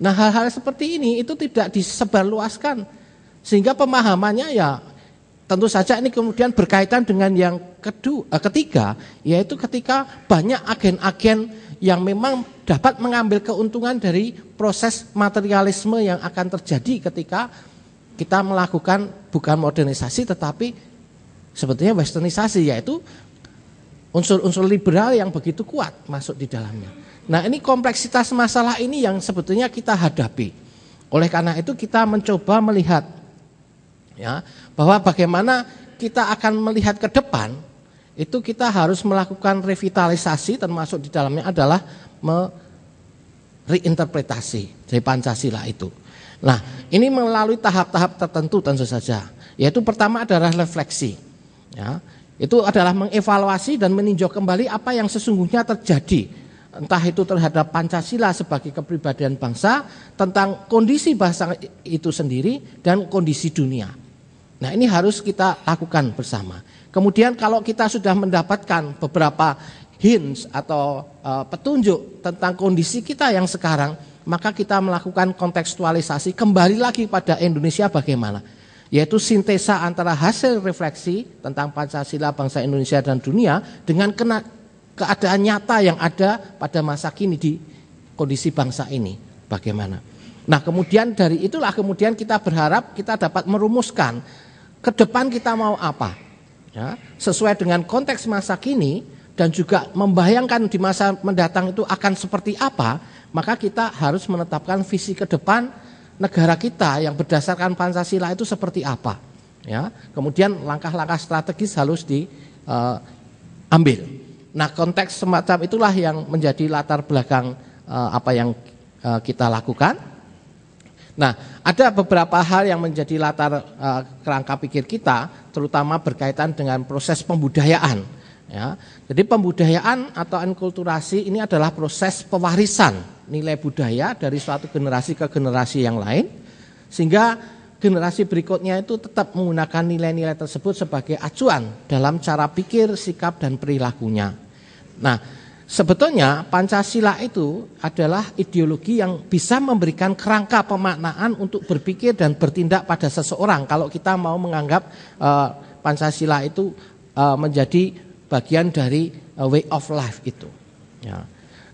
Nah hal-hal seperti ini itu tidak disebarluaskan sehingga pemahamannya ya tentu saja ini kemudian berkaitan dengan yang kedua eh, ketiga yaitu ketika banyak agen-agen yang memang dapat mengambil keuntungan dari proses materialisme yang akan terjadi ketika kita melakukan bukan modernisasi tetapi sebetulnya westernisasi yaitu unsur-unsur liberal yang begitu kuat masuk di dalamnya. Nah ini kompleksitas masalah ini yang sebetulnya kita hadapi. Oleh karena itu kita mencoba melihat ya bahwa bagaimana kita akan melihat ke depan itu kita harus melakukan revitalisasi termasuk di dalamnya adalah reinterpretasi dari Pancasila itu. Nah, ini melalui tahap-tahap tertentu tentu saja. Yaitu pertama adalah refleksi. Ya, itu adalah mengevaluasi dan meninjau kembali apa yang sesungguhnya terjadi entah itu terhadap Pancasila sebagai kepribadian bangsa, tentang kondisi bahasa itu sendiri dan kondisi dunia. Nah, ini harus kita lakukan bersama. Kemudian kalau kita sudah mendapatkan beberapa hints atau uh, petunjuk tentang kondisi kita yang sekarang, maka kita melakukan kontekstualisasi kembali lagi pada Indonesia bagaimana yaitu sintesa antara hasil refleksi tentang Pancasila bangsa Indonesia dan dunia dengan kena keadaan nyata yang ada pada masa kini di kondisi bangsa ini bagaimana. Nah kemudian dari itulah kemudian kita berharap kita dapat merumuskan ke depan kita mau apa. Ya, sesuai dengan konteks masa kini dan juga membayangkan di masa mendatang itu akan seperti apa, maka kita harus menetapkan visi ke depan negara kita yang berdasarkan Pancasila itu seperti apa. Ya, kemudian langkah-langkah strategis harus diambil. Eh, uh, Nah konteks semacam itulah yang menjadi latar belakang uh, apa yang uh, kita lakukan. Nah ada beberapa hal yang menjadi latar uh, kerangka pikir kita terutama berkaitan dengan proses pembudayaan. Ya. Jadi pembudayaan atau enkulturasi ini adalah proses pewarisan nilai budaya dari suatu generasi ke generasi yang lain sehingga generasi berikutnya itu tetap menggunakan nilai-nilai tersebut sebagai acuan dalam cara pikir, sikap, dan perilakunya. Nah, sebetulnya Pancasila itu adalah ideologi yang bisa memberikan kerangka pemaknaan untuk berpikir dan bertindak pada seseorang kalau kita mau menganggap uh, Pancasila itu uh, menjadi bagian dari uh, way of life itu. Ya.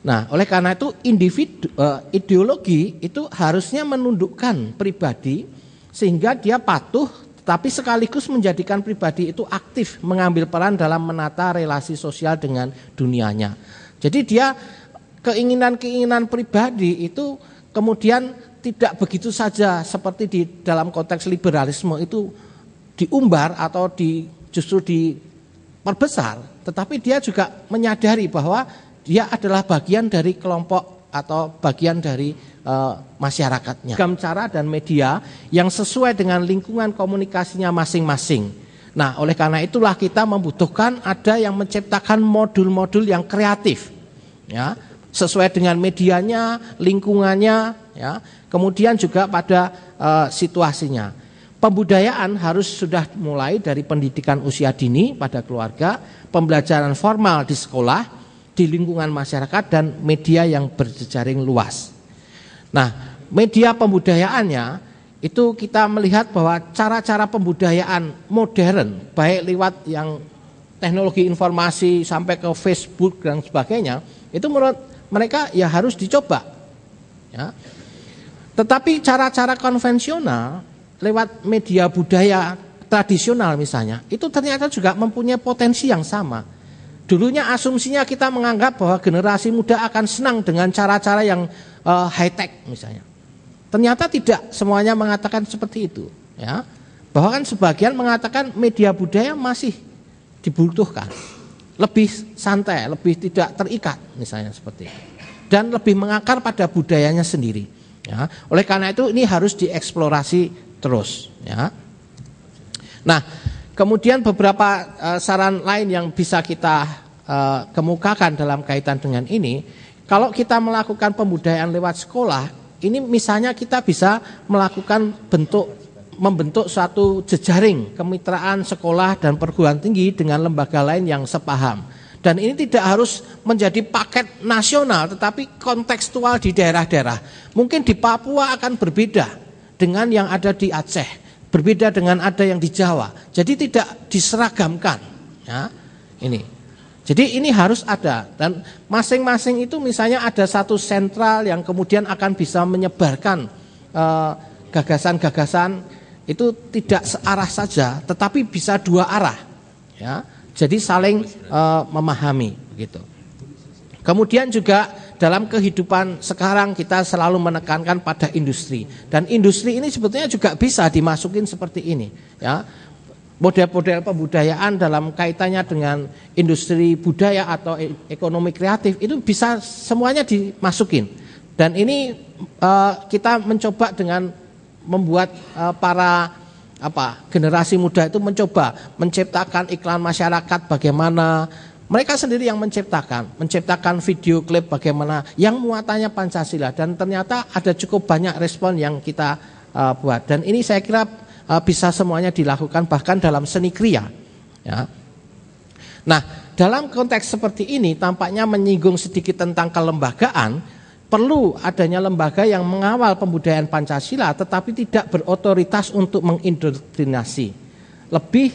Nah, oleh karena itu individu uh, ideologi itu harusnya menundukkan pribadi sehingga dia patuh tapi sekaligus menjadikan pribadi itu aktif mengambil peran dalam menata relasi sosial dengan dunianya. Jadi dia keinginan-keinginan pribadi itu kemudian tidak begitu saja seperti di dalam konteks liberalisme itu diumbar atau di justru diperbesar, tetapi dia juga menyadari bahwa dia adalah bagian dari kelompok atau bagian dari Eh, masyarakatnya. masyarakatnya. cara dan media yang sesuai dengan lingkungan komunikasinya masing-masing. Nah, oleh karena itulah kita membutuhkan ada yang menciptakan modul-modul yang kreatif. Ya, sesuai dengan medianya, lingkungannya, ya. Kemudian juga pada e, situasinya. Pembudayaan harus sudah mulai dari pendidikan usia dini pada keluarga, pembelajaran formal di sekolah, di lingkungan masyarakat dan media yang berjejaring luas. Nah, media pembudayaannya itu kita melihat bahwa cara-cara pembudayaan modern baik lewat yang teknologi informasi sampai ke Facebook dan sebagainya itu menurut mereka ya harus dicoba ya. tetapi cara-cara konvensional lewat media budaya tradisional misalnya itu ternyata juga mempunyai potensi yang sama Dulunya asumsinya kita menganggap bahwa generasi muda akan senang dengan cara-cara yang uh, eh, high tech misalnya. Ternyata tidak semuanya mengatakan seperti itu, ya. kan sebagian mengatakan media budaya masih dibutuhkan. Lebih santai, lebih tidak terikat misalnya seperti itu. Dan lebih mengakar pada budayanya sendiri, ya. Oleh karena itu ini harus dieksplorasi terus, ya. Nah, Kemudian beberapa eh, saran lain yang bisa kita Eh, kemukakan dalam kaitan dengan ini, kalau kita melakukan pembudayaan lewat sekolah, ini misalnya kita bisa melakukan bentuk membentuk suatu jejaring kemitraan sekolah dan perguruan tinggi dengan lembaga lain yang sepaham. Dan ini tidak harus menjadi paket nasional tetapi kontekstual di daerah-daerah. Mungkin di Papua akan berbeda dengan yang ada di Aceh, berbeda dengan ada yang di Jawa. Jadi tidak diseragamkan. Ya, ini. Jadi ini harus ada dan masing-masing itu misalnya ada satu sentral yang kemudian akan bisa menyebarkan eh, gagasan-gagasan eh, itu tidak searah saja, tetapi bisa dua arah. Ya, jadi saling eh, memahami begitu. Kemudian juga dalam kehidupan sekarang kita selalu menekankan pada industri dan industri ini sebetulnya juga bisa dimasukin seperti ini ya model-model pembudayaan dalam kaitannya dengan industri budaya atau e- ekonomi kreatif itu bisa semuanya dimasukin. Dan ini uh, kita mencoba dengan membuat uh, para apa generasi muda itu mencoba menciptakan iklan masyarakat bagaimana mereka sendiri yang menciptakan, menciptakan video klip bagaimana yang muatannya Pancasila dan ternyata ada cukup banyak respon yang kita uh, buat dan ini saya kira Eh, bisa semuanya dilakukan bahkan dalam seni kriya. Ya. Nah, dalam konteks seperti ini tampaknya menyinggung sedikit tentang kelembagaan, perlu adanya lembaga yang mengawal pembudayaan Pancasila tetapi tidak berotoritas untuk mengindoktrinasi. Lebih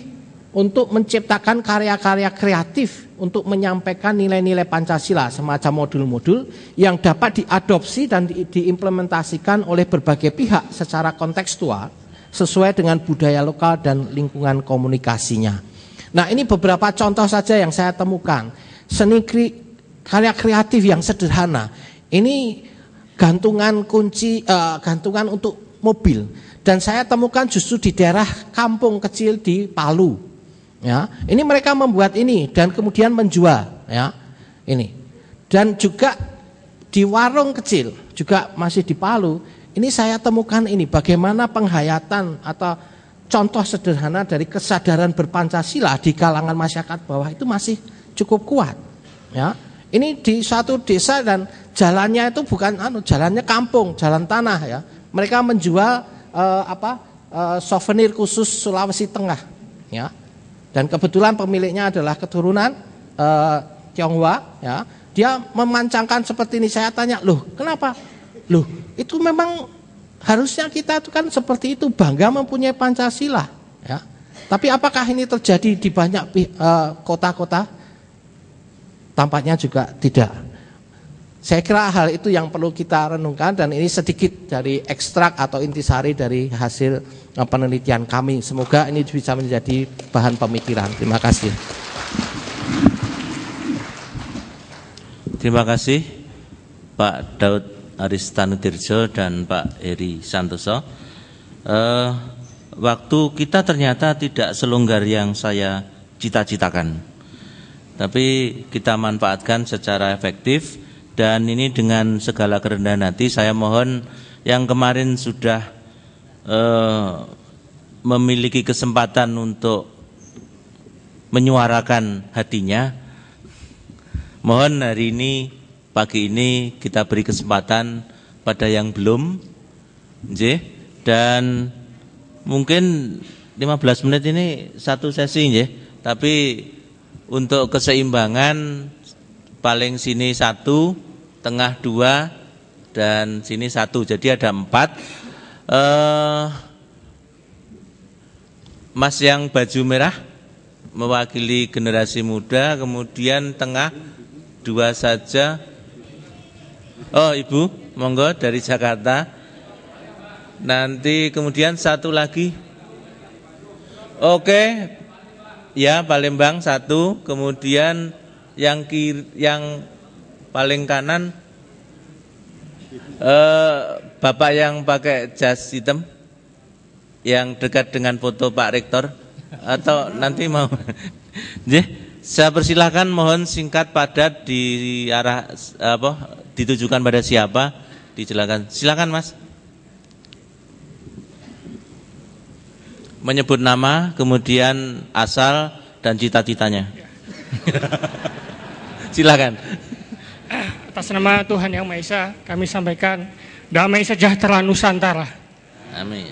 untuk menciptakan karya-karya kreatif untuk menyampaikan nilai-nilai Pancasila semacam modul-modul yang dapat diadopsi dan diimplementasikan oleh berbagai pihak secara kontekstual sesuai dengan budaya lokal dan lingkungan komunikasinya. Nah ini beberapa contoh saja yang saya temukan. Seni kri, karya kreatif yang sederhana. Ini gantungan kunci, uh, gantungan untuk mobil. Dan saya temukan justru di daerah kampung kecil di Palu. Ya, ini mereka membuat ini dan kemudian menjual. Ya, ini dan juga di warung kecil juga masih di Palu ini saya temukan ini bagaimana penghayatan atau contoh sederhana dari kesadaran berpancasila di kalangan masyarakat bawah itu masih cukup kuat. Ya, ini di satu desa dan jalannya itu bukan anu jalannya kampung, jalan tanah ya. Mereka menjual eh, apa eh, souvenir khusus Sulawesi Tengah. Ya, dan kebetulan pemiliknya adalah keturunan eh, Tionghoa. Ya, dia memancangkan seperti ini. Saya tanya, loh, kenapa? Loh, itu memang harusnya kita itu kan seperti itu bangga mempunyai Pancasila, ya. Tapi apakah ini terjadi di banyak eh, kota-kota? Uh, Tampaknya juga tidak. Saya kira hal itu yang perlu kita renungkan dan ini sedikit dari ekstrak atau intisari dari hasil eh, penelitian kami. Semoga ini bisa menjadi bahan pemikiran. Terima kasih. Terima kasih Pak Daud Aristanu Tirjo dan Pak Eri Santoso. Eh, waktu kita ternyata tidak selonggar yang saya cita-citakan. Tapi kita manfaatkan secara efektif dan ini dengan segala kerendahan hati saya mohon yang kemarin sudah eh, memiliki kesempatan untuk menyuarakan hatinya. Mohon hari ini pagi ini kita beri kesempatan pada yang belum dan mungkin 15 menit ini satu sesi tapi untuk keseimbangan paling sini satu tengah dua dan sini satu jadi ada empat eh, Mas yang baju merah mewakili generasi muda kemudian tengah dua saja Oh Ibu, monggo dari Jakarta. Nanti kemudian satu lagi. Oke, ya Palembang satu, kemudian yang kiri, yang paling kanan eh, bapak yang pakai jas hitam, yang dekat dengan foto Pak Rektor, atau nanti mau. Saya persilahkan mohon singkat padat di arah apa ditujukan pada siapa? Dijelaskan. Silakan Mas. Menyebut nama, kemudian asal dan cita-citanya. Silakan. Atas nama Tuhan Yang Maha Esa, kami sampaikan damai sejahtera Nusantara. Amin.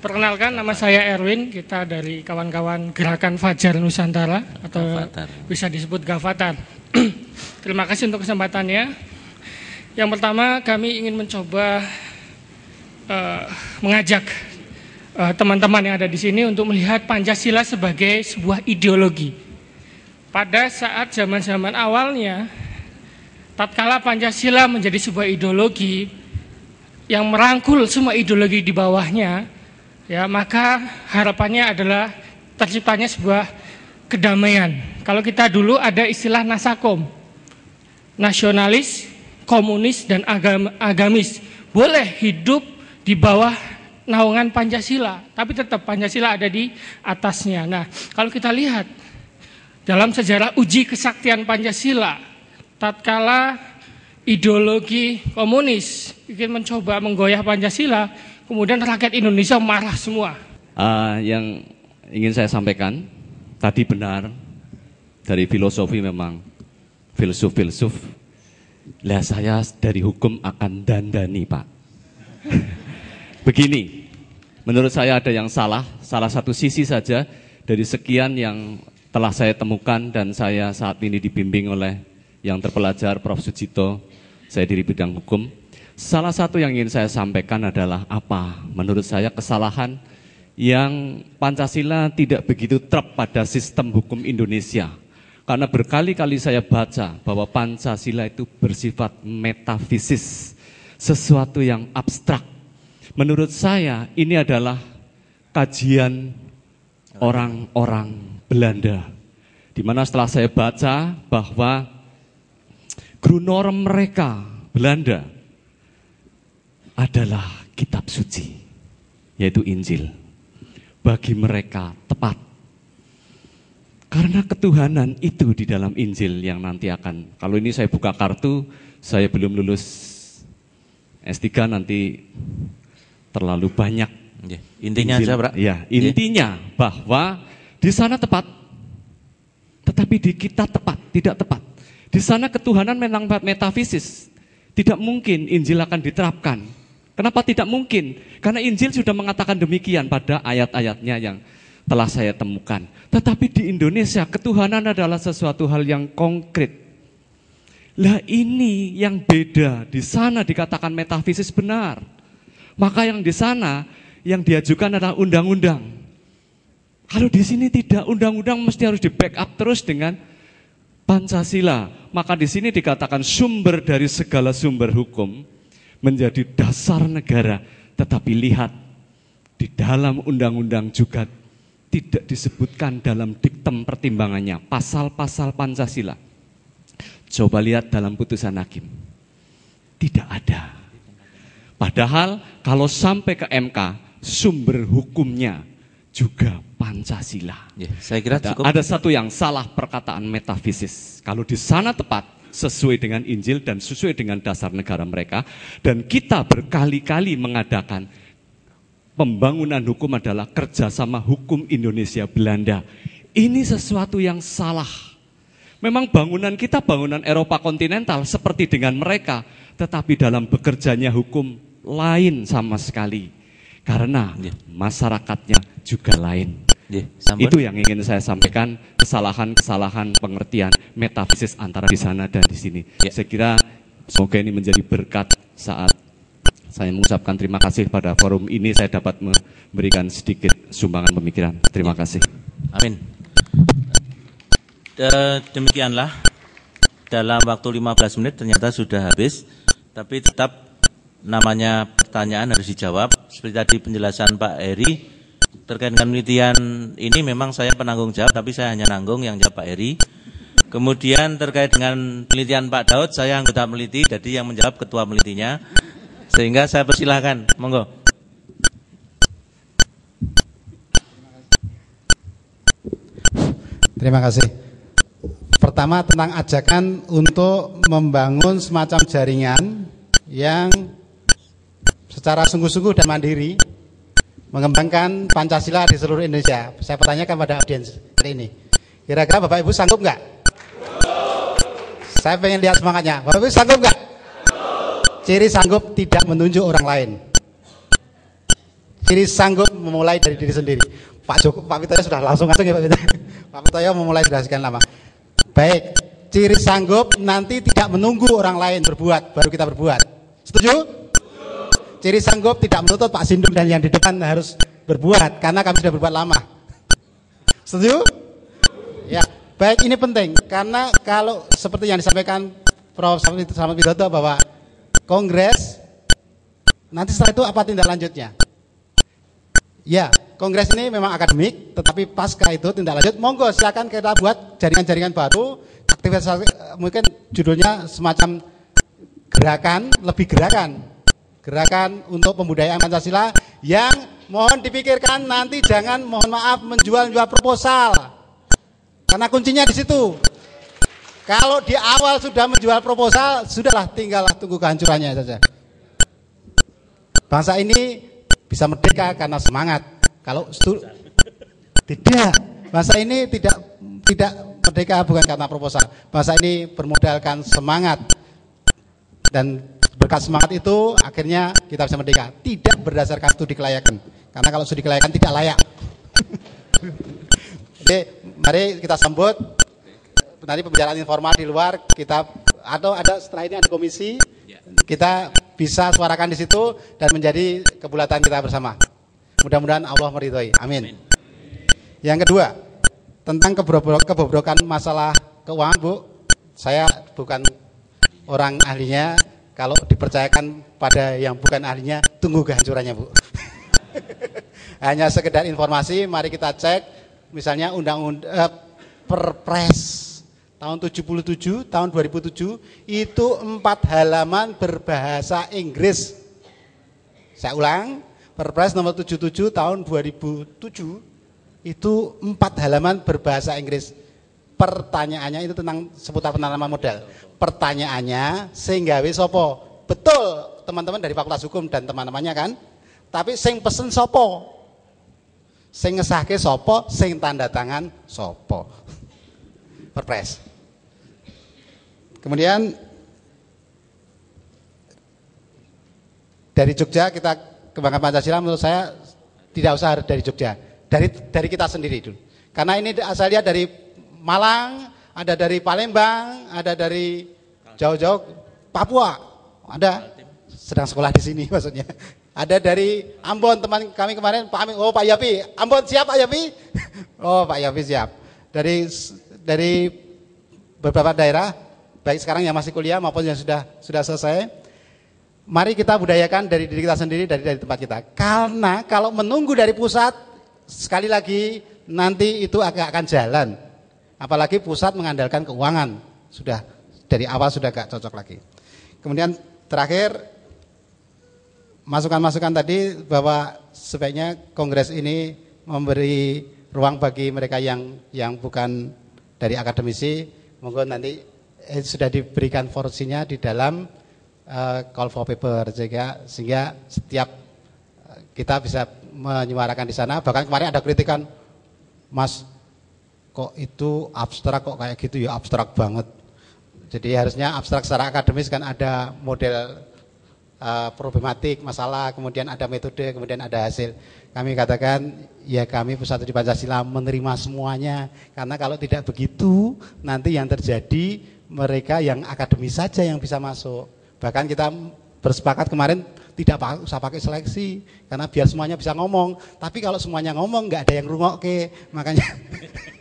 Perkenalkan nama saya Erwin, kita dari kawan-kawan Gerakan Fajar Nusantara atau Gavatar. bisa disebut Gavatar. Terima kasih untuk kesempatannya. Yang pertama, kami ingin mencoba uh, mengajak eh, teman-teman uh, yang ada di sini untuk melihat Pancasila sebagai sebuah ideologi. Pada saat zaman-zaman awalnya, tatkala Pancasila menjadi sebuah ideologi yang merangkul semua ideologi di bawahnya, ya maka harapannya adalah terciptanya sebuah kedamaian. Kalau kita dulu ada istilah nasakom, nasionalis, komunis, dan agam, agamis. Boleh hidup di bawah naungan Pancasila, tapi tetap Pancasila ada di atasnya. Nah, kalau kita lihat dalam sejarah uji kesaktian Pancasila, tatkala ideologi komunis ingin mencoba menggoyah Pancasila, kemudian rakyat Indonesia marah semua. Uh, yang ingin saya sampaikan Tadi benar dari filosofi memang filsuf-filsuf. Lah saya dari hukum akan dandani pak. Begini, menurut saya ada yang salah, salah satu sisi saja dari sekian yang telah saya temukan dan saya saat ini dibimbing oleh yang terpelajar Prof. Sujito, saya diri bidang hukum. Salah satu yang ingin saya sampaikan adalah apa menurut saya kesalahan yang Pancasila tidak begitu terap pada sistem hukum Indonesia. Karena berkali-kali saya baca bahwa Pancasila itu bersifat metafisis, sesuatu yang abstrak. Menurut saya ini adalah kajian orang-orang Belanda. di mana setelah saya baca bahwa grunorm mereka Belanda adalah kitab suci, yaitu Injil bagi mereka tepat. Karena ketuhanan itu di dalam Injil yang nanti akan, kalau ini saya buka kartu, saya belum lulus S3 nanti terlalu banyak. Ya, intinya Injil, aja, Pak. Ya, iya. intinya ya. bahwa di sana tepat, tetapi di kita tepat, tidak tepat. Di sana ketuhanan memang metafisis. Tidak mungkin Injil akan diterapkan. Kenapa tidak mungkin? Karena Injil sudah mengatakan demikian pada ayat-ayatnya yang telah saya temukan. Tetapi di Indonesia ketuhanan adalah sesuatu hal yang konkret. Lah ini yang beda. Di sana dikatakan metafisis benar. Maka yang di sana yang diajukan adalah undang-undang. Kalau di sini tidak undang-undang mesti harus di backup terus dengan Pancasila. Maka di sini dikatakan sumber dari segala sumber hukum menjadi dasar negara. Tetapi lihat, di dalam undang-undang juga tidak disebutkan dalam diktem pertimbangannya pasal-pasal Pancasila. Coba lihat dalam putusan hakim. Tidak ada. Padahal kalau sampai ke MK, sumber hukumnya juga Pancasila. Ya, saya kira cukup. Ada satu yang salah perkataan metafisis. Kalau di sana tepat, sesuai dengan Injil dan sesuai dengan dasar negara mereka. Dan kita berkali-kali mengadakan pembangunan hukum adalah kerjasama hukum Indonesia Belanda. Ini sesuatu yang salah. Memang bangunan kita bangunan Eropa kontinental seperti dengan mereka, tetapi dalam bekerjanya hukum lain sama sekali. Karena ya. masyarakatnya juga lain. Yeah, Itu yang ingin saya sampaikan kesalahan-kesalahan pengertian metafisis antara di sana dan di sini. Yeah. Saya kira semoga ini menjadi berkat saat saya mengucapkan terima kasih pada forum ini saya dapat memberikan sedikit sumbangan pemikiran. Terima yeah. kasih. Amin. De eh, demikianlah dalam waktu 15 menit ternyata sudah habis, tapi tetap namanya pertanyaan harus dijawab. Seperti tadi penjelasan Pak Eri terkait dengan penelitian ini memang saya penanggung jawab, tapi saya hanya nanggung yang jawab Pak Eri. Kemudian terkait dengan penelitian Pak Daud, saya anggota peneliti, jadi yang menjawab ketua penelitinya. Sehingga saya persilahkan, monggo. Terima kasih. Pertama tentang ajakan untuk membangun semacam jaringan yang secara sungguh-sungguh dan mandiri mengembangkan Pancasila di seluruh Indonesia. Saya pertanyakan pada audiens hari ini. Kira-kira Bapak Ibu sanggup nggak? Saya pengen lihat semangatnya. Bapak Ibu sanggup nggak? Ciri sanggup tidak menunjuk orang lain. Ciri sanggup memulai dari diri sendiri. Pak Joko, Pak ya sudah langsung langsung ya Pak Pitoyo. Pak Pitoyo memulai sudah sekian lama. Baik, ciri sanggup nanti tidak menunggu orang lain berbuat, baru kita berbuat. Setuju? Jadi sanggup tidak menuntut Pak Sindung dan yang di depan harus berbuat karena kami sudah berbuat lama. Setuju? Ya, baik ini penting karena kalau seperti yang disampaikan Prof. Selamat Widodo bahwa Kongres nanti setelah itu apa tindak lanjutnya? Ya, Kongres ini memang akademik, tetapi pasca itu tindak lanjut, monggo silakan kita buat jaringan-jaringan baru, aktivitas eh, mungkin judulnya semacam gerakan, lebih gerakan, gerakan untuk pembudayaan Pancasila yang mohon dipikirkan nanti jangan mohon maaf menjual-jual proposal. Karena kuncinya di situ. Kalau di awal sudah menjual proposal, sudahlah tinggallah tunggu kehancurannya saja. Bangsa ini bisa merdeka karena semangat. Kalau tidak, bangsa ini tidak tidak merdeka bukan karena proposal. Bangsa ini bermodalkan semangat dan berkat semangat itu akhirnya kita bisa merdeka. Tidak berdasarkan studi kelayakan. Karena kalau studi kelayakan tidak layak. Oke, mari kita sambut nanti pembicaraan informal di luar kita atau ada setelah ini ada komisi kita bisa suarakan di situ dan menjadi kebulatan kita bersama. Mudah-mudahan Allah meridhoi. Amin. Yang kedua, tentang kebobrok kebobrokan masalah keuangan, Bu. Saya bukan orang ahlinya, kalau dipercayakan pada yang bukan ahlinya, tunggu kehancurannya, Bu. Hanya sekedar informasi, mari kita cek misalnya undang-undang eh, Perpres tahun 77, tahun 2007 itu empat halaman berbahasa Inggris. Saya ulang, Perpres nomor 77 tahun 2007 itu empat halaman berbahasa Inggris. Pertanyaannya itu tentang seputar penanaman modal pertanyaannya sehingga wis sopo Betul, teman-teman dari Fakultas Hukum dan teman-temannya kan? Tapi sing pesen sopo Sing ngesahke sopo Sing tanda tangan sopo Perpres. Kemudian dari Jogja kita kebanggaan Pancasila menurut saya tidak usah dari Jogja, dari dari kita sendiri dulu. Karena ini saya lihat dari Malang, ada dari Palembang, ada dari Jauh-jauh Papua ada sedang sekolah di sini maksudnya. Ada dari Ambon teman kami kemarin Pak Amin. Oh Pak Yapi, Ambon siap Pak Yapi? Oh Pak Yapi siap. Dari dari beberapa daerah baik sekarang yang masih kuliah maupun yang sudah sudah selesai. Mari kita budayakan dari diri kita sendiri dari dari tempat kita. Karena kalau menunggu dari pusat sekali lagi nanti itu agak akan jalan. Apalagi pusat mengandalkan keuangan. Sudah dari awal sudah gak cocok lagi. Kemudian terakhir masukan-masukan tadi bahwa sebaiknya kongres ini memberi ruang bagi mereka yang yang bukan dari akademisi monggo nanti eh, sudah diberikan porsinya di dalam uh, call for paper sehingga sehingga setiap eh, kita bisa menyuarakan di sana bahkan kemarin ada kritikan Mas kok itu abstrak kok kayak gitu ya abstrak banget jadi harusnya abstrak secara akademis kan ada model uh, problematik, masalah, kemudian ada metode, kemudian ada hasil. Kami katakan ya kami Pusat di Pancasila menerima semuanya karena kalau tidak begitu nanti yang terjadi mereka yang akademis saja yang bisa masuk. Bahkan kita bersepakat kemarin tidak usah pakai seleksi karena biar semuanya bisa ngomong. Tapi kalau semuanya ngomong nggak ada yang rungok ke, makanya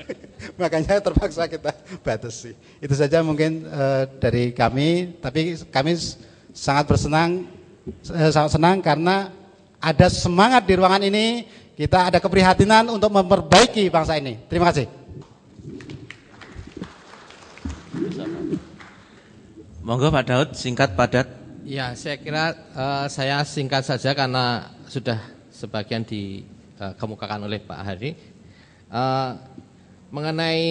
makanya terpaksa kita batasi. Itu saja mungkin uh, dari kami, tapi kami sangat bersenang uh, sangat senang karena ada semangat di ruangan ini, kita ada keprihatinan untuk memperbaiki bangsa ini. Terima kasih. Monggo Pak Daud singkat padat Ya, saya kira uh, saya singkat saja karena sudah sebagian dikemukakan eh, uh, oleh Pak Hari. Uh, mengenai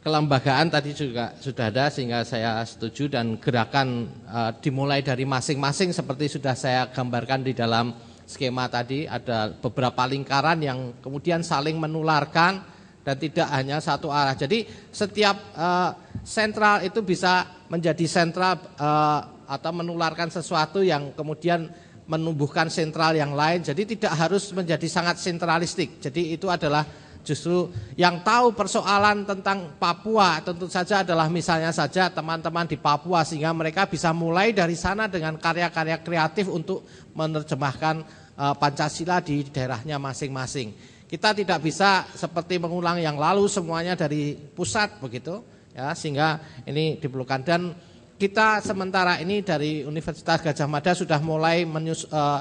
kelembagaan tadi juga sudah ada sehingga saya setuju dan gerakan uh, dimulai dari masing-masing seperti sudah saya gambarkan di dalam skema tadi ada beberapa lingkaran yang kemudian saling menularkan dan tidak hanya satu arah. Jadi setiap uh, sentral itu bisa menjadi sentral eh, atau menularkan sesuatu yang kemudian menumbuhkan sentral yang lain. Jadi tidak harus menjadi sangat sentralistik. Jadi itu adalah justru yang tahu persoalan tentang Papua tentu saja adalah misalnya saja teman-teman di Papua sehingga mereka bisa mulai dari sana dengan karya-karya kreatif untuk menerjemahkan eh, Pancasila di daerahnya masing-masing. Kita tidak bisa seperti mengulang yang lalu semuanya dari pusat begitu ya sehingga ini diperlukan dan kita sementara ini dari Universitas Gajah Mada sudah mulai menyus, uh,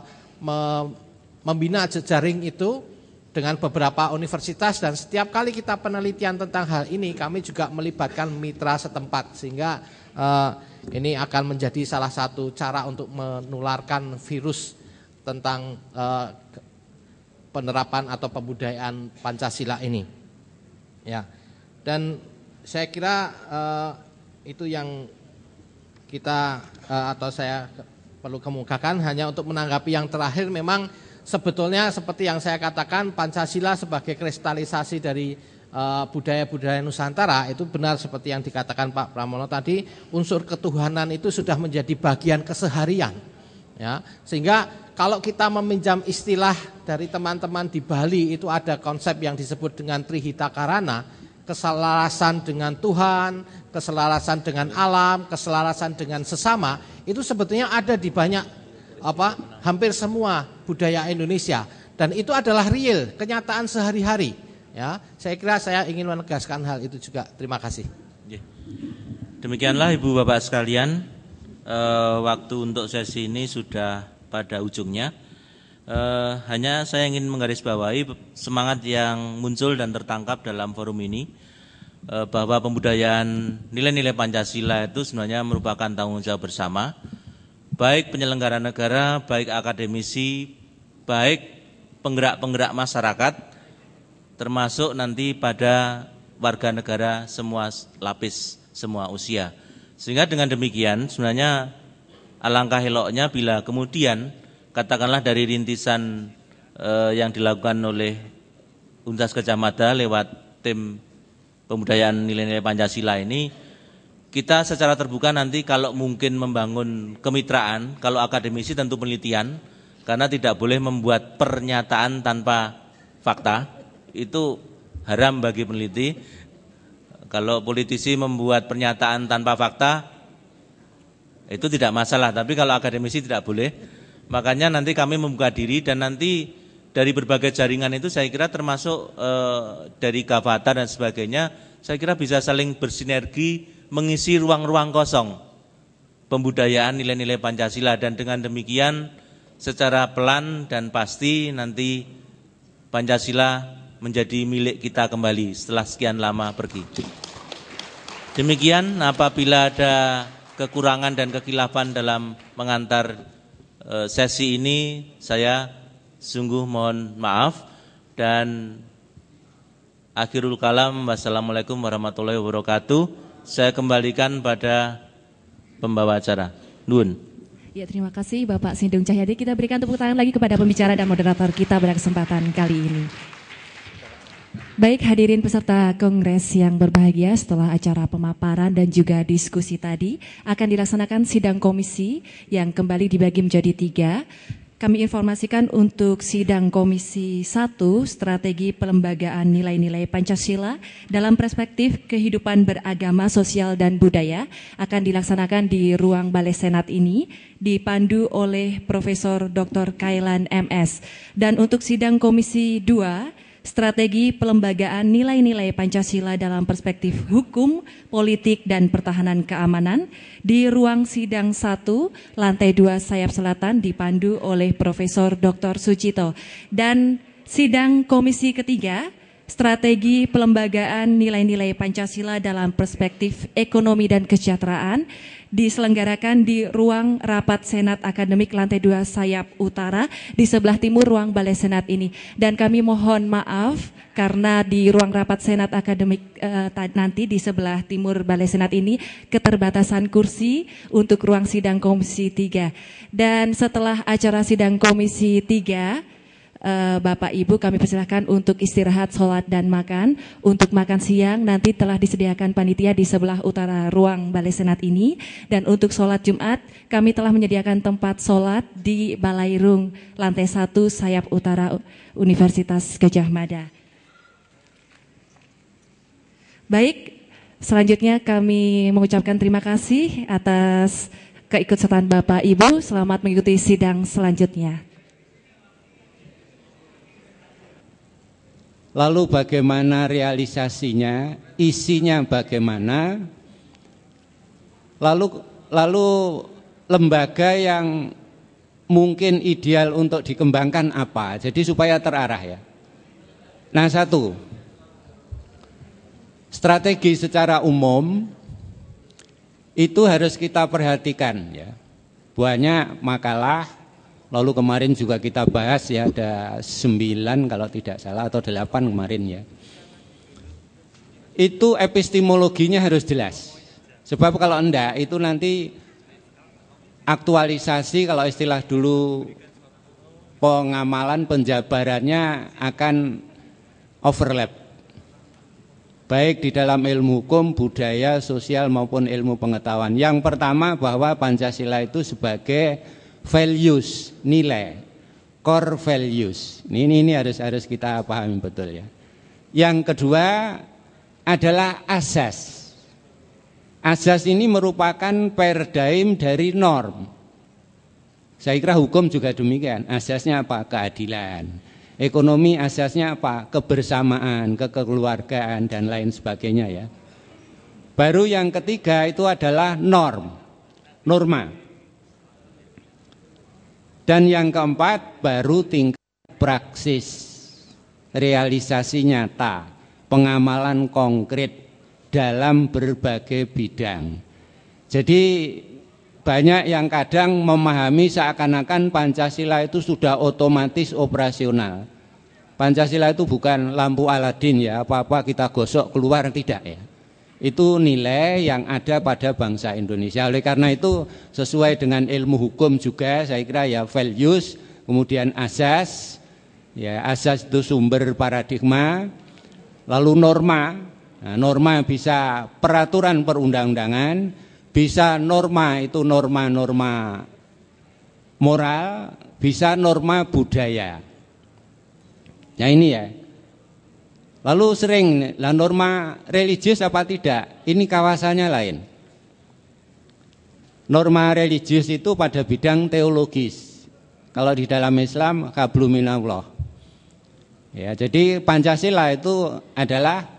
membina jejaring itu dengan beberapa universitas dan setiap kali kita penelitian tentang hal ini kami juga melibatkan mitra setempat sehingga uh, ini akan menjadi salah satu cara untuk menularkan virus tentang uh, penerapan atau pembudayaan Pancasila ini ya dan saya kira uh, itu yang kita uh, atau saya perlu kemukakan hanya untuk menanggapi yang terakhir memang sebetulnya seperti yang saya katakan Pancasila sebagai kristalisasi dari eh, budaya-budaya uh, Nusantara itu benar seperti yang dikatakan Pak Pramono tadi unsur ketuhanan itu sudah menjadi bagian keseharian ya sehingga kalau kita meminjam istilah dari teman-teman di Bali itu ada konsep yang disebut dengan Trihita Karana keselarasan dengan Tuhan, keselarasan dengan alam, keselarasan dengan sesama itu sebetulnya ada di banyak apa hampir semua budaya Indonesia dan itu adalah real kenyataan sehari-hari ya saya kira saya ingin menegaskan hal itu juga terima kasih demikianlah ibu bapak sekalian e, waktu untuk sesi ini sudah pada ujungnya Eh, hanya saya ingin menggarisbawahi semangat yang muncul dan tertangkap dalam forum ini uh, bahwa pembudayaan nilai-nilai Pancasila itu sebenarnya merupakan tanggung jawab bersama baik penyelenggara negara, baik akademisi, baik penggerak-penggerak masyarakat termasuk nanti pada warga negara semua lapis, semua usia. Sehingga dengan demikian sebenarnya alangkah eloknya bila kemudian katakanlah dari rintisan eh, yang dilakukan oleh Untas Kecamatan lewat tim pemudayaan nilai-nilai Pancasila ini kita secara terbuka nanti kalau mungkin membangun kemitraan, kalau akademisi tentu penelitian karena tidak boleh membuat pernyataan tanpa fakta. Itu haram bagi peneliti. Kalau politisi membuat pernyataan tanpa fakta itu tidak masalah, tapi kalau akademisi tidak boleh. Makanya nanti kami membuka diri dan nanti dari berbagai jaringan itu saya kira termasuk e, dari Gavata dan sebagainya, saya kira bisa saling bersinergi mengisi ruang-ruang kosong pembudayaan nilai-nilai Pancasila dan dengan demikian secara pelan dan pasti nanti Pancasila menjadi milik kita kembali setelah sekian lama pergi. Demikian apabila ada kekurangan dan kekilapan dalam mengantar Eh, sesi ini saya sungguh mohon maaf dan akhirul kalam wassalamualaikum warahmatullahi wabarakatuh saya kembalikan pada pembawa acara Nun Ya terima kasih Bapak Sindung Cahyadi kita berikan tepuk tangan lagi kepada pembicara dan moderator kita pada kesempatan kali ini Baik hadirin peserta kongres yang berbahagia setelah acara pemaparan dan juga diskusi tadi akan dilaksanakan sidang komisi yang kembali dibagi menjadi tiga. Kami informasikan untuk sidang Komisi satu Strategi Pelembagaan Nilai-Nilai Pancasila dalam perspektif kehidupan beragama, sosial, dan budaya akan dilaksanakan di ruang Balai Senat ini dipandu oleh Profesor Dr. Kailan MS. Dan untuk sidang Komisi dua strategi pelembagaan nilai-nilai Pancasila dalam perspektif hukum, politik, dan pertahanan keamanan di ruang sidang 1, lantai 2 sayap selatan dipandu oleh Profesor Dr. Sucito. Dan sidang komisi ketiga, strategi pelembagaan nilai-nilai Pancasila dalam perspektif ekonomi dan kesejahteraan diselenggarakan di ruang rapat Senat Akademik lantai 2 sayap utara di sebelah timur ruang Balai Senat ini. Dan kami mohon maaf karena di ruang rapat Senat Akademik eh, nanti di sebelah timur Balai Senat ini keterbatasan kursi untuk ruang sidang Komisi 3. Dan setelah acara sidang Komisi 3 Eh, Bapak Ibu kami persilahkan untuk istirahat, sholat dan makan. Untuk makan siang nanti telah disediakan panitia di sebelah utara ruang Balai Senat ini. Dan untuk sholat Jumat kami telah menyediakan tempat sholat di Balai Rung lantai 1 sayap utara Universitas Gajah Mada. Baik, selanjutnya kami mengucapkan terima kasih atas keikutsertaan Bapak Ibu. Selamat mengikuti sidang selanjutnya. Lalu bagaimana realisasinya, isinya bagaimana? Lalu lalu lembaga yang mungkin ideal untuk dikembangkan apa? Jadi supaya terarah ya. Nah, satu. Strategi secara umum itu harus kita perhatikan ya. Banyak makalah Lalu kemarin juga kita bahas ya ada sembilan kalau tidak salah atau delapan kemarin ya. Itu epistemologinya harus jelas. Sebab kalau enggak itu nanti aktualisasi kalau istilah dulu pengamalan penjabarannya akan overlap baik di dalam ilmu hukum, budaya, sosial maupun ilmu pengetahuan. Yang pertama bahwa Pancasila itu sebagai values nilai core values ini, ini ini harus harus kita pahami betul ya yang kedua adalah asas asas ini merupakan paradigm dari norm saya kira hukum juga demikian asasnya apa keadilan ekonomi asasnya apa kebersamaan kekeluargaan dan lain sebagainya ya baru yang ketiga itu adalah norm norma dan yang keempat baru tingkat praksis realisasi nyata, pengamalan konkret dalam berbagai bidang. Jadi banyak yang kadang memahami seakan-akan Pancasila itu sudah otomatis operasional. Pancasila itu bukan lampu Aladin ya, apa-apa kita gosok keluar tidak ya. Itu nilai yang ada pada bangsa Indonesia. Oleh karena itu sesuai dengan ilmu hukum juga saya kira ya values, kemudian asas. Ya, asas itu sumber paradigma, lalu norma. Nah, norma bisa peraturan perundang-undangan, bisa norma itu norma-norma moral, bisa norma budaya. Ya ini ya, Lalu sering, lah norma religius apa tidak? Ini kawasannya lain. Norma religius itu pada bidang teologis. Kalau di dalam Islam, kabluminallah. Ya, jadi Pancasila itu adalah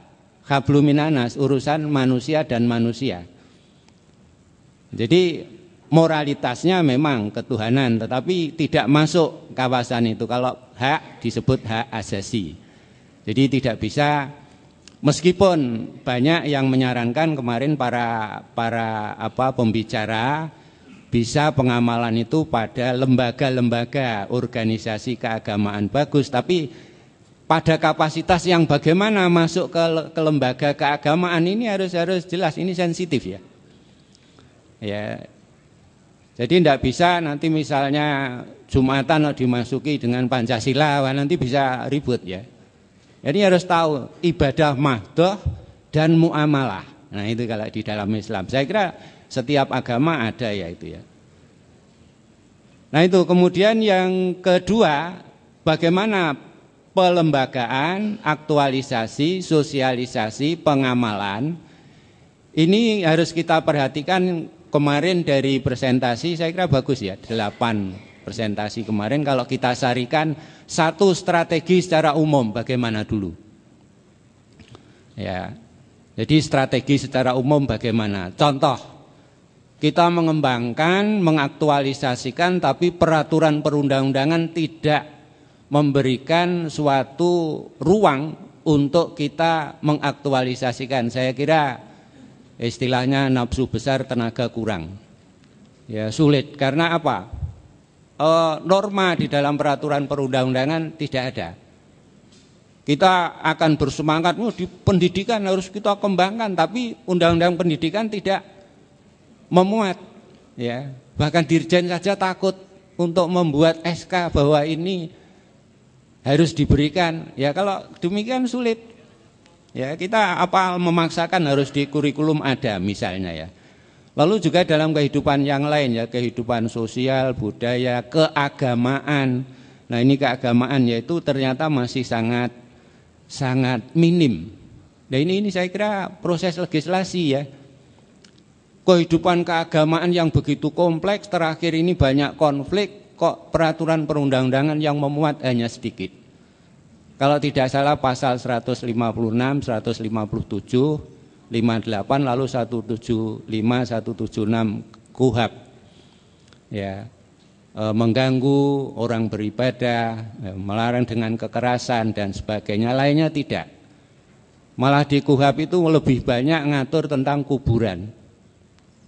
kabluminanas, urusan manusia dan manusia. Jadi moralitasnya memang ketuhanan, tetapi tidak masuk kawasan itu. Kalau hak disebut hak asasi. Jadi tidak bisa meskipun banyak yang menyarankan kemarin para para apa pembicara bisa pengamalan itu pada lembaga-lembaga organisasi keagamaan bagus tapi pada kapasitas yang bagaimana masuk ke, ke lembaga keagamaan ini harus harus jelas ini sensitif ya ya jadi tidak bisa nanti misalnya Jumatan dimasuki dengan Pancasila nanti bisa ribut ya jadi harus tahu ibadah mahdoh dan muamalah. Nah itu kalau di dalam Islam. Saya kira setiap agama ada ya itu ya. Nah itu kemudian yang kedua bagaimana pelembagaan, aktualisasi, sosialisasi, pengamalan ini harus kita perhatikan kemarin dari presentasi saya kira bagus ya delapan presentasi kemarin kalau kita sarikan satu strategi secara umum bagaimana dulu. Ya. Jadi strategi secara umum bagaimana? Contoh kita mengembangkan, mengaktualisasikan tapi peraturan perundang-undangan tidak memberikan suatu ruang untuk kita mengaktualisasikan. Saya kira istilahnya nafsu besar tenaga kurang. Ya sulit karena apa? Eh, norma di dalam peraturan perundang-undangan tidak ada. Kita akan bersemangat, oh, di pendidikan harus kita kembangkan, tapi undang-undang pendidikan tidak memuat, ya. Bahkan dirjen saja takut untuk membuat SK bahwa ini harus diberikan. Ya kalau demikian sulit. Ya kita apa memaksakan harus di kurikulum ada misalnya ya. Lalu juga dalam kehidupan yang lain ya, kehidupan sosial, budaya, keagamaan. Nah, ini keagamaan yaitu ternyata masih sangat sangat minim. Nah ini ini saya kira proses legislasi ya. Kehidupan keagamaan yang begitu kompleks terakhir ini banyak konflik kok peraturan perundang-undangan yang memuat hanya sedikit. Kalau tidak salah pasal 156, 157 58 lalu 175 176 kuhab ya e, mengganggu orang beribadah e, melarang dengan kekerasan dan sebagainya lainnya tidak malah di kuhab itu lebih banyak ngatur tentang kuburan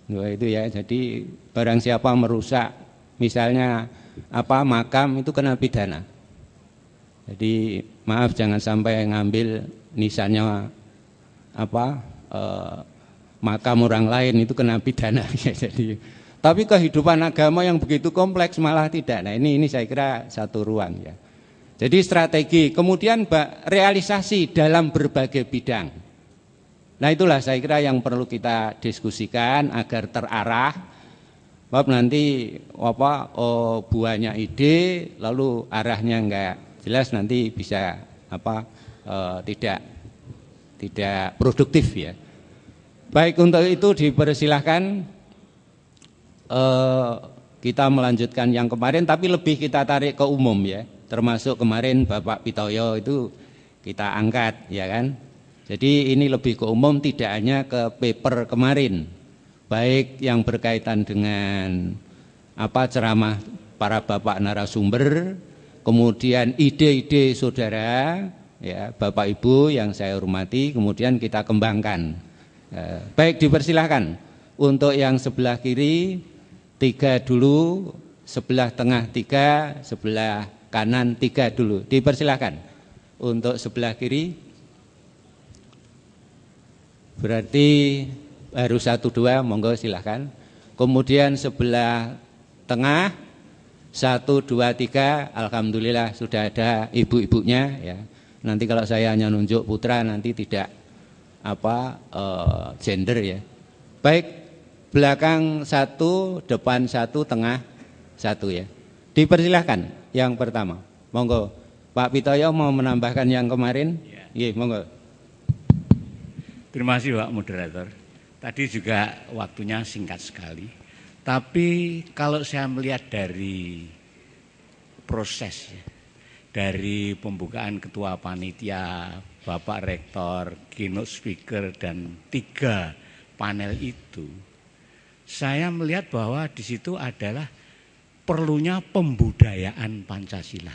Nah, itu ya jadi barang siapa merusak misalnya apa makam itu kena pidana jadi maaf jangan sampai ngambil nisannya apa maka eh, makam orang lain itu kena pidana ya, jadi tapi kehidupan agama yang begitu kompleks malah tidak nah ini ini saya kira satu ruang ya jadi strategi kemudian realisasi dalam berbagai bidang nah itulah saya kira yang perlu kita diskusikan agar terarah Bab nanti apa oh, buahnya ide lalu arahnya enggak jelas nanti bisa apa eh, tidak tidak produktif ya. Baik untuk itu dipersilahkan eh, kita melanjutkan yang kemarin tapi lebih kita tarik ke umum ya. Termasuk kemarin Bapak Pitoyo itu kita angkat ya kan. Jadi ini lebih ke umum tidak hanya ke paper kemarin. Baik yang berkaitan dengan apa ceramah para bapak narasumber, kemudian ide-ide saudara, ya Bapak Ibu yang saya hormati, kemudian kita kembangkan. Ya, baik dipersilahkan untuk yang sebelah kiri tiga dulu, sebelah tengah tiga, sebelah kanan tiga dulu. Dipersilahkan untuk sebelah kiri. Berarti baru satu dua, monggo silahkan. Kemudian sebelah tengah satu dua tiga, alhamdulillah sudah ada ibu-ibunya ya. Nanti kalau saya hanya nunjuk putra nanti tidak apa uh, gender ya. Baik belakang satu, depan satu, tengah satu ya. Dipersilahkan yang pertama. Monggo Pak Pitoyo mau menambahkan yang kemarin? Iya, yeah. monggo. Terima kasih Pak Moderator. Tadi juga waktunya singkat sekali. Tapi kalau saya melihat dari proses ya, dari pembukaan ketua panitia, Bapak Rektor, keynote speaker dan tiga panel itu, saya melihat bahwa di situ adalah perlunya pembudayaan Pancasila.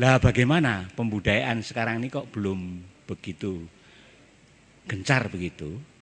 Lah bagaimana pembudayaan sekarang ini kok belum begitu gencar begitu?